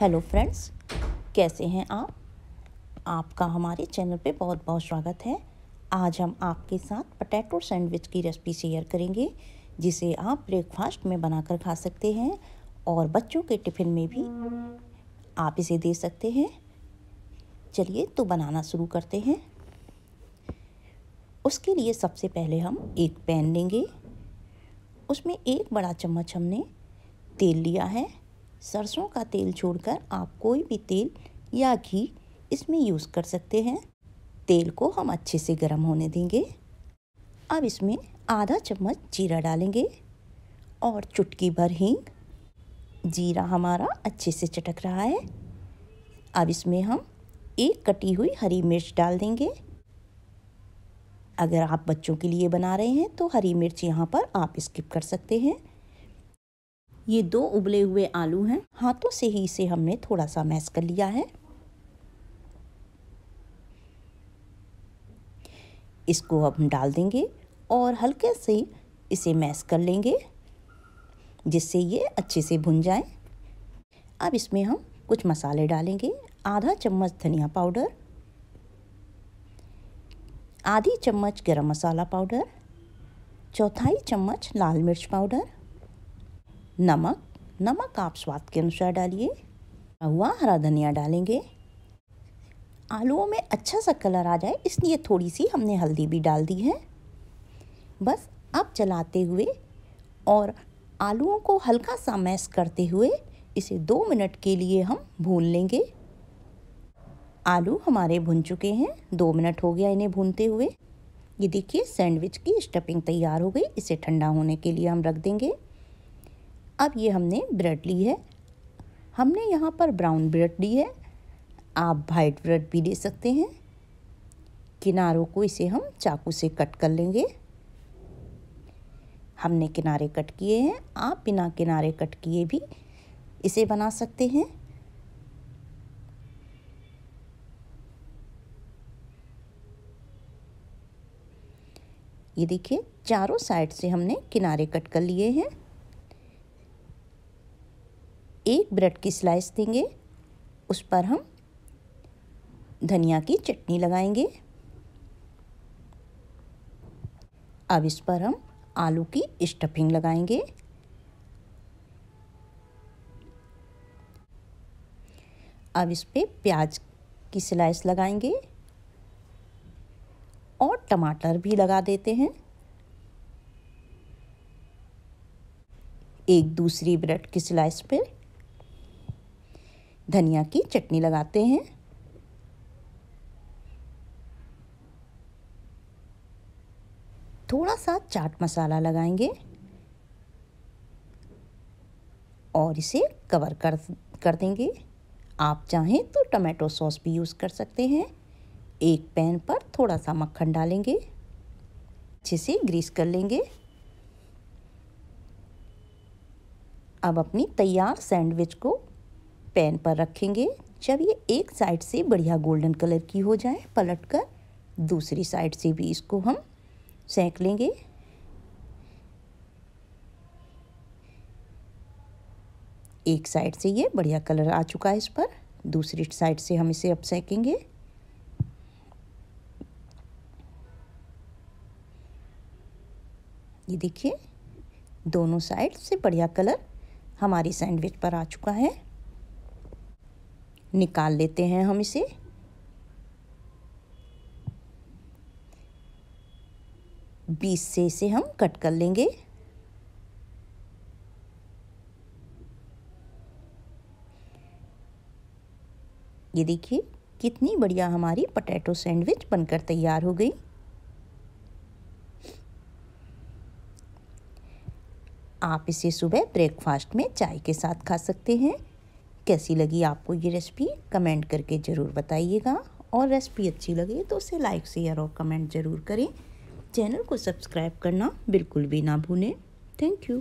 hello friends कैसे हैं आप आपका हमारे चैनल पे बहुत बहुत स्वागत है आज हम आपके साथ पटैटो सैंडविच की रेसिपी शेयर करेंगे जिसे आप ब्रेकफास्ट में बनाकर खा सकते हैं और बच्चों के टिफ़िन में भी आप इसे दे सकते हैं चलिए तो बनाना शुरू करते हैं उसके लिए सबसे पहले हम एक पैन लेंगे उसमें एक बड़ा चम्मच हमने तेल लिया है सरसों का तेल छोड़कर आप कोई भी तेल या घी इसमें यूज़ कर सकते हैं तेल को हम अच्छे से गर्म होने देंगे अब इसमें आधा चम्मच जीरा डालेंगे और चुटकी भर हींग जीरा हमारा अच्छे से चटक रहा है अब इसमें हम एक कटी हुई हरी मिर्च डाल देंगे अगर आप बच्चों के लिए बना रहे हैं तो हरी मिर्च यहाँ पर आप स्किप कर सकते हैं ये दो उबले हुए आलू हैं हाथों से ही इसे हमने थोड़ा सा मैस कर लिया है इसको हम डाल देंगे और हल्के से इसे मैस कर लेंगे जिससे ये अच्छे से भुन जाए अब इसमें हम कुछ मसाले डालेंगे आधा चम्मच धनिया पाउडर आधी चम्मच गरम मसाला पाउडर चौथाई चम्मच लाल मिर्च पाउडर नमक नमक आप स्वाद के अनुसार डालिए हुआ हरा धनिया डालेंगे आलूओं में अच्छा सा कलर आ जाए इसलिए थोड़ी सी हमने हल्दी भी डाल दी है बस अब चलाते हुए और आलूओं को हल्का सा मैश करते हुए इसे दो मिनट के लिए हम भून लेंगे आलू हमारे भुन चुके हैं दो मिनट हो गया इन्हें भूनते हुए ये देखिए सैंडविच की स्टफिंग तैयार हो गई इसे ठंडा होने के लिए हम रख देंगे अब ये हमने ब्रेड ली है हमने यहाँ पर ब्राउन ब्रेड ली है आप वाइट ब्रेड भी ले सकते हैं किनारों को इसे हम चाकू से कट कर लेंगे हमने किनारे कट किए हैं आप बिना किनारे कट किए भी इसे बना सकते हैं ये देखिए चारों साइड से हमने किनारे कट कर लिए हैं एक ब्रेड की स्लाइस देंगे उस पर हम धनिया की चटनी लगाएंगे अब इस पर हम आलू की स्टफिंग लगाएंगे अब इस पर प्याज की स्लाइस लगाएंगे और टमाटर भी लगा देते हैं एक दूसरी ब्रेड की स्लाइस पर धनिया की चटनी लगाते हैं थोड़ा सा चाट मसाला लगाएंगे और इसे कवर कर कर देंगे आप चाहें तो टमाटो सॉस भी यूज़ कर सकते हैं एक पैन पर थोड़ा सा मक्खन डालेंगे अच्छे से ग्रीस कर लेंगे अब अपनी तैयार सैंडविच को पैन पर रखेंगे जब ये एक साइड से बढ़िया गोल्डन कलर की हो जाए पलट कर दूसरी साइड से भी इसको हम सेंक लेंगे एक साइड से ये बढ़िया कलर आ चुका है इस पर दूसरी साइड से हम इसे अब सेकेंगे ये देखिए दोनों साइड से बढ़िया कलर हमारी सैंडविच पर आ चुका है निकाल लेते हैं हम इसे बीस से इसे हम कट कर लेंगे ये देखिए कितनी बढ़िया हमारी पटैटो सैंडविच बनकर तैयार हो गई आप इसे सुबह ब्रेकफास्ट में चाय के साथ खा सकते हैं कैसी लगी आपको ये रेसिपी कमेंट करके ज़रूर बताइएगा और रेसिपी अच्छी लगे तो उसे लाइक शेयर और कमेंट ज़रूर करें चैनल को सब्सक्राइब करना बिल्कुल भी ना भूलें थैंक यू